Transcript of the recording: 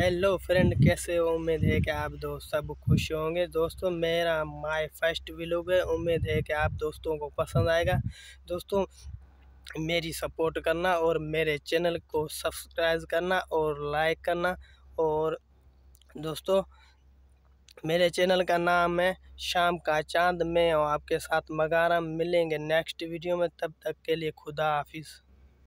hello friend कैसे हो उम्मीद है कि आप दोस्त सब खुश होंगे दोस्तों मेरा माय फर्स्ट व्लॉग है उम्मीद है कि आप दोस्तों को पसंद आएगा दोस्तों मेरी सपोर्ट करना और मेरे चैनल को सब्सक्राइब करना और लाइक करना और दोस्तों मेरे चैनल का नाम है शाम का चांद मैं और आपके साथ मगारा मिलेंगे नेक्स्ट वीडियो में तब तक के लिए खुदा हाफिज़